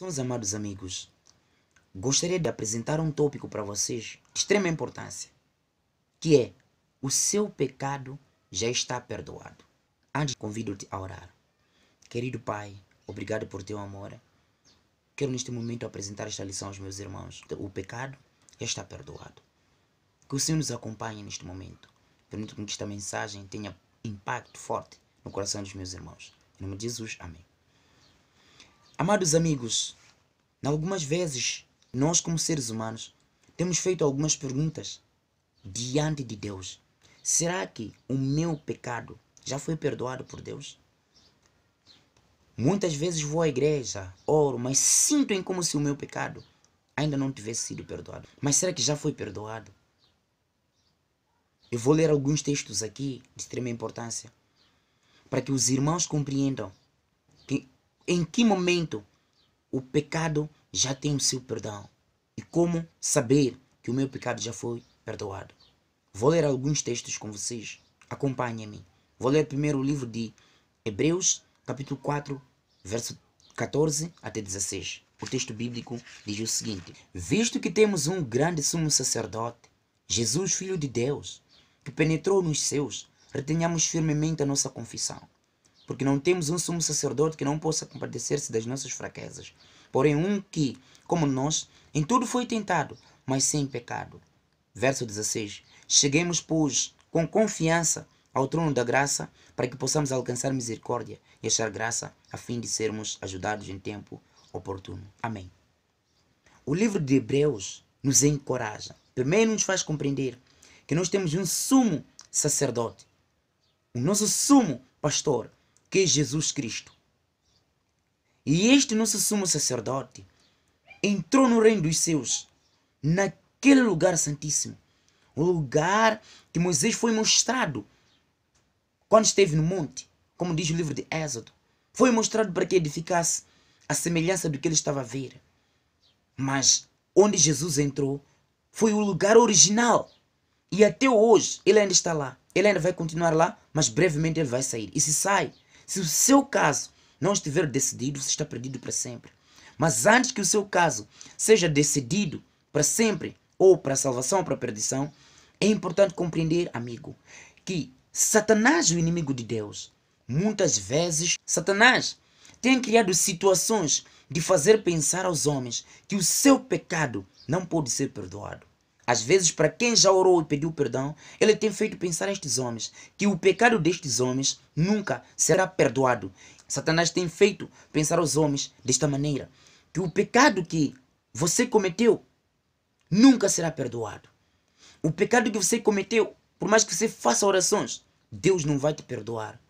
Meus amados amigos, gostaria de apresentar um tópico para vocês de extrema importância, que é o seu pecado já está perdoado. Antes, convido-te a orar. Querido Pai, obrigado por teu amor. Quero neste momento apresentar esta lição aos meus irmãos. O pecado já está perdoado. Que o Senhor nos acompanhe neste momento. Permito que esta mensagem tenha impacto forte no coração dos meus irmãos. Em nome de Jesus, amém. Amados amigos, algumas vezes nós, como seres humanos, temos feito algumas perguntas diante de Deus. Será que o meu pecado já foi perdoado por Deus? Muitas vezes vou à igreja, oro, mas sinto como se o meu pecado ainda não tivesse sido perdoado. Mas será que já foi perdoado? Eu vou ler alguns textos aqui de extrema importância para que os irmãos compreendam em que momento o pecado já tem o seu perdão e como saber que o meu pecado já foi perdoado. Vou ler alguns textos com vocês. Acompanhe-me. Vou ler primeiro o livro de Hebreus, capítulo 4, verso 14 até 16. O texto bíblico diz o seguinte: Visto que temos um grande sumo sacerdote, Jesus, filho de Deus, que penetrou nos seus, retenhamos firmemente a nossa confissão porque não temos um sumo sacerdote que não possa compadecer-se das nossas fraquezas, porém um que, como nós, em tudo foi tentado, mas sem pecado. Verso 16: Cheguemos, pois, com confiança ao trono da graça, para que possamos alcançar misericórdia e achar graça, a fim de sermos ajudados em tempo oportuno. Amém. O livro de Hebreus nos encoraja, primeiro nos faz compreender que nós temos um sumo sacerdote, o nosso sumo pastor, que é Jesus Cristo. E este nosso sumo sacerdote entrou no reino dos céus, naquele lugar santíssimo, o lugar que Moisés foi mostrado quando esteve no monte, como diz o livro de Êxodo. Foi mostrado para que edificasse a semelhança do que ele estava a ver. Mas onde Jesus entrou foi o lugar original. E até hoje ele ainda está lá. Ele ainda vai continuar lá, mas brevemente ele vai sair. E se sai, se o seu caso não estiver decidido, você está perdido para sempre. Mas antes que o seu caso seja decidido para sempre, ou para a salvação ou para a perdição, é importante compreender, amigo, que Satanás, o inimigo de Deus, muitas vezes, Satanás tem criado situações de fazer pensar aos homens que o seu pecado não pode ser perdoado. Às vezes, para quem já orou e pediu perdão, ele tem feito pensar a estes homens que o pecado destes homens nunca será perdoado. Satanás tem feito pensar aos homens desta maneira: que o pecado que você cometeu nunca será perdoado. O pecado que você cometeu, por mais que você faça orações, Deus não vai te perdoar.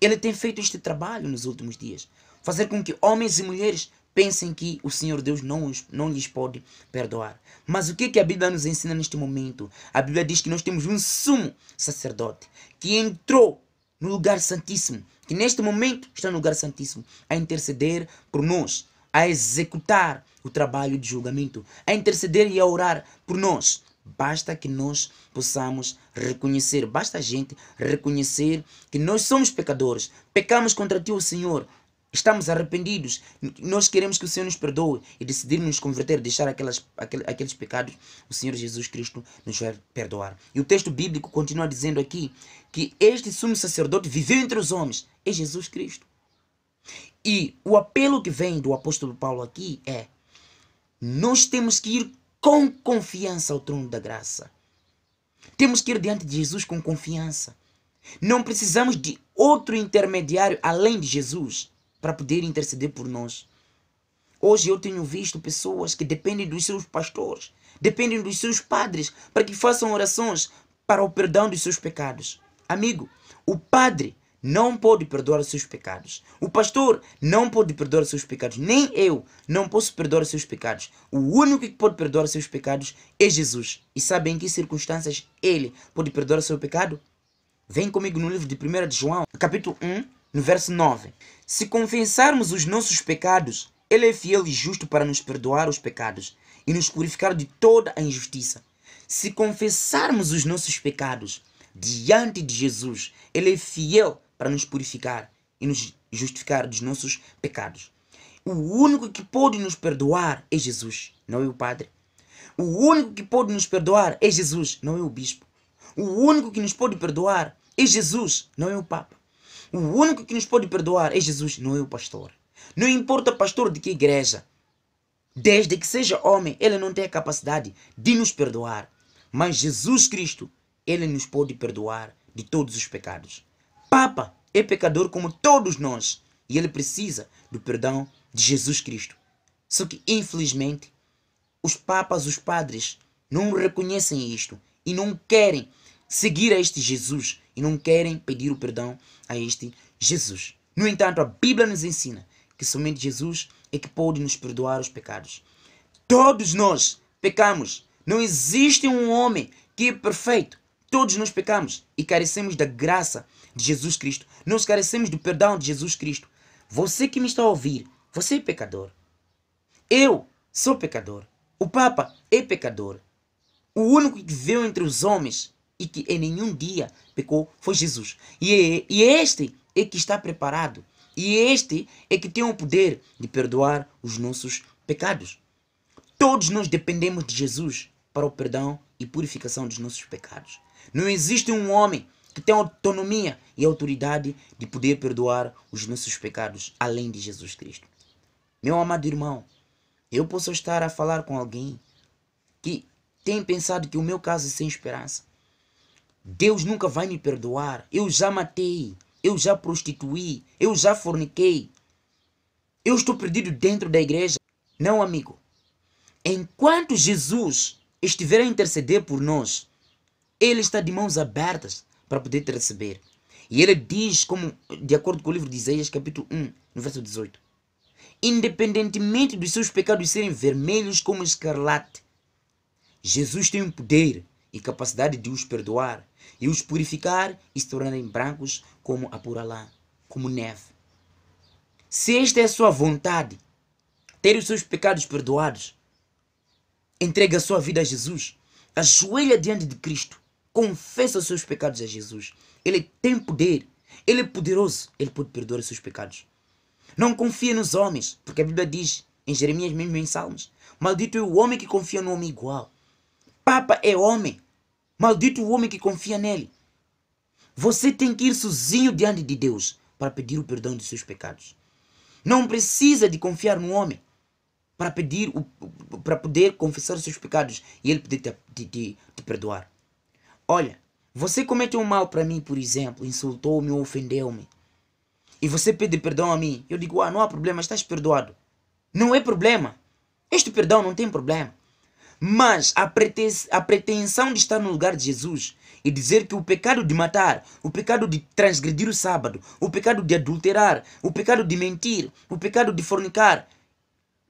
Ele tem feito este trabalho nos últimos dias fazer com que homens e mulheres pensem que o Senhor Deus não, não lhes pode perdoar. Mas o que, que a Bíblia nos ensina neste momento? A Bíblia diz que nós temos um sumo sacerdote que entrou no lugar santíssimo, que neste momento está no lugar santíssimo, a interceder por nós, a executar o trabalho de julgamento, a interceder e a orar por nós. Basta que nós possamos reconhecer, basta a gente reconhecer que nós somos pecadores, pecamos contra ti, o Senhor, Estamos arrependidos. Nós queremos que o Senhor nos perdoe e decidirmos nos converter, deixar aquelas, aquel, aqueles pecados. O Senhor Jesus Cristo nos vai perdoar. E o texto bíblico continua dizendo aqui que este sumo sacerdote viveu entre os homens. É Jesus Cristo. E o apelo que vem do apóstolo Paulo aqui é: nós temos que ir com confiança ao trono da graça. Temos que ir diante de Jesus com confiança. Não precisamos de outro intermediário além de Jesus para poder interceder por nós. Hoje eu tenho visto pessoas que dependem dos seus pastores, dependem dos seus padres para que façam orações para o perdão dos seus pecados. Amigo, o padre não pode perdoar os seus pecados. O pastor não pode perdoar os seus pecados. Nem eu não posso perdoar os seus pecados. O único que pode perdoar os seus pecados é Jesus. E sabe em que circunstâncias ele pode perdoar o seu pecado? Vem comigo no livro de 1 de João, capítulo 1, no verso 9: Se confessarmos os nossos pecados, Ele é fiel e justo para nos perdoar os pecados e nos purificar de toda a injustiça. Se confessarmos os nossos pecados diante de Jesus, Ele é fiel para nos purificar e nos justificar dos nossos pecados. O único que pode nos perdoar é Jesus, não é o Padre. O único que pode nos perdoar é Jesus, não é o Bispo. O único que nos pode perdoar é Jesus, não é o Papa. O único que nos pode perdoar é Jesus, não é o pastor. Não importa pastor de que igreja. Desde que seja homem, ele não tem a capacidade de nos perdoar. Mas Jesus Cristo, ele nos pode perdoar de todos os pecados. Papa é pecador como todos nós. E ele precisa do perdão de Jesus Cristo. Só que, infelizmente, os papas, os padres, não reconhecem isto e não querem seguir a este Jesus e não querem pedir o perdão a este Jesus. No entanto, a Bíblia nos ensina que somente Jesus é que pode nos perdoar os pecados. Todos nós pecamos. Não existe um homem que é perfeito. Todos nós pecamos e carecemos da graça de Jesus Cristo. Nós carecemos do perdão de Jesus Cristo. Você que me está a ouvir, você é pecador. Eu sou pecador. O Papa é pecador. O único que viveu entre os homens e que em nenhum dia pecou foi Jesus. E, e este é que está preparado. E este é que tem o poder de perdoar os nossos pecados. Todos nós dependemos de Jesus para o perdão e purificação dos nossos pecados. Não existe um homem que tem autonomia e autoridade de poder perdoar os nossos pecados além de Jesus Cristo. Meu amado irmão, eu posso estar a falar com alguém que tem pensado que o meu caso é sem esperança, Deus nunca vai me perdoar. Eu já matei, eu já prostituí, eu já forniquei. Eu estou perdido dentro da igreja. Não, amigo. Enquanto Jesus estiver a interceder por nós, ele está de mãos abertas para poder te receber. E ele diz, como de acordo com o livro de Isaías, capítulo 1, no verso 18: Independentemente dos seus pecados serem vermelhos como escarlate, Jesus tem o um poder e capacidade de os perdoar e os purificar e se tornarem brancos como a pura lã, como neve. Se esta é a sua vontade, ter os seus pecados perdoados, entregue a sua vida a Jesus, ajoelha diante de Cristo, confessa os seus pecados a Jesus. Ele tem poder, ele é poderoso, ele pode perdoar os seus pecados. Não confia nos homens, porque a Bíblia diz em Jeremias mesmo em Salmos, maldito é o homem que confia no homem igual. Papa é homem, Maldito o homem que confia nele. Você tem que ir sozinho diante de Deus para pedir o perdão de seus pecados. Não precisa de confiar no homem para pedir para poder confessar os seus pecados e ele poder te, te, te, te perdoar. Olha, você cometeu um mal para mim, por exemplo, insultou-me ou ofendeu-me. E você pede perdão a mim. Eu digo, ah, não há problema, estás perdoado. Não é problema. Este perdão não tem problema. Mas a, a pretensão de estar no lugar de Jesus e dizer que o pecado de matar, o pecado de transgredir o sábado, o pecado de adulterar, o pecado de mentir, o pecado de fornicar,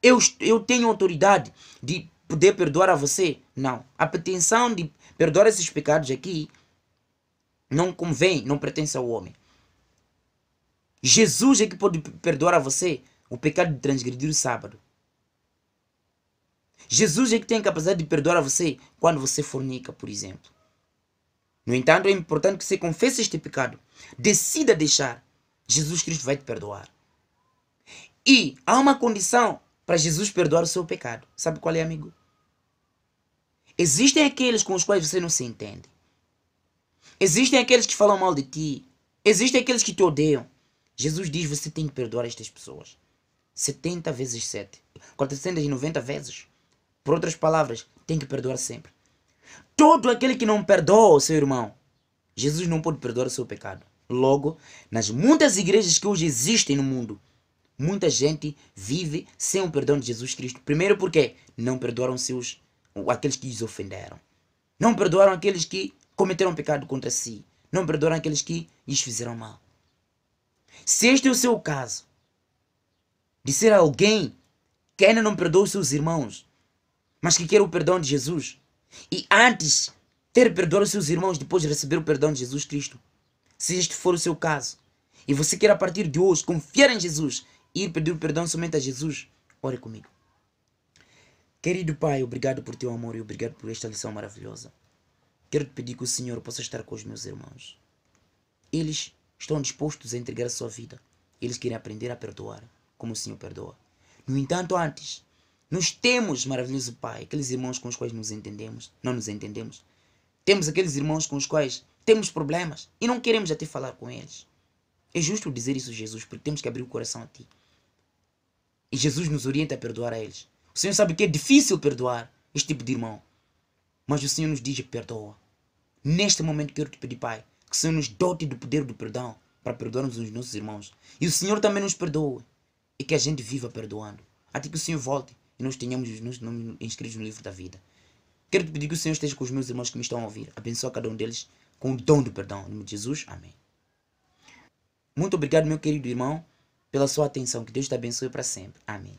eu, eu tenho autoridade de poder perdoar a você. Não. A pretensão de perdoar esses pecados aqui não convém, não pertence ao homem. Jesus é que pode perdoar a você o pecado de transgredir o sábado, Jesus é que tem a capacidade de perdoar a você quando você fornica, por exemplo. No entanto, é importante que você confesse este pecado, decida deixar. Jesus Cristo vai te perdoar. E há uma condição para Jesus perdoar o seu pecado. Sabe qual é, amigo? Existem aqueles com os quais você não se entende. Existem aqueles que falam mal de ti. Existem aqueles que te odeiam. Jesus diz: você tem que perdoar estas pessoas. 70 vezes 7. 490 vezes. Por outras palavras, tem que perdoar sempre. Todo aquele que não perdoa o seu irmão, Jesus não pode perdoar o seu pecado. Logo, nas muitas igrejas que hoje existem no mundo, muita gente vive sem o perdão de Jesus Cristo. Primeiro porque não perdoaram seus aqueles que os ofenderam. Não perdoaram aqueles que cometeram pecado contra si. Não perdoaram aqueles que lhes fizeram mal. Se este é o seu caso, de ser alguém que ainda não perdoa os seus irmãos, mas que quer o perdão de Jesus. E antes, ter perdão os seus irmãos depois de receber o perdão de Jesus Cristo. Se este for o seu caso, e você quer a partir de hoje confiar em Jesus e ir pedir o perdão somente a Jesus, ore comigo. Querido Pai, obrigado por teu amor e obrigado por esta lição maravilhosa. Quero te pedir que o Senhor possa estar com os meus irmãos. Eles estão dispostos a entregar a sua vida. Eles querem aprender a perdoar, como o Senhor perdoa. No entanto, antes, nós temos, maravilhoso Pai, aqueles irmãos com os quais nos entendemos, não nos entendemos. Temos aqueles irmãos com os quais temos problemas e não queremos até falar com eles. É justo dizer isso, Jesus, porque temos que abrir o coração a Ti. E Jesus nos orienta a perdoar a eles. O Senhor sabe que é difícil perdoar este tipo de irmão. Mas o Senhor nos diz: perdoa. Neste momento quero te pedir, Pai, que o Senhor nos dote do poder do perdão para perdoarmos os nossos irmãos. E o Senhor também nos perdoa. E que a gente viva perdoando. Até que o Senhor volte e nos tenhamos os nossos nomes inscritos no livro da vida. Quero te pedir que o Senhor esteja com os meus irmãos que me estão a ouvir. Abençoa cada um deles com o dom do perdão. Em nome de Jesus, amém. Muito obrigado, meu querido irmão, pela sua atenção. Que Deus te abençoe para sempre. Amém.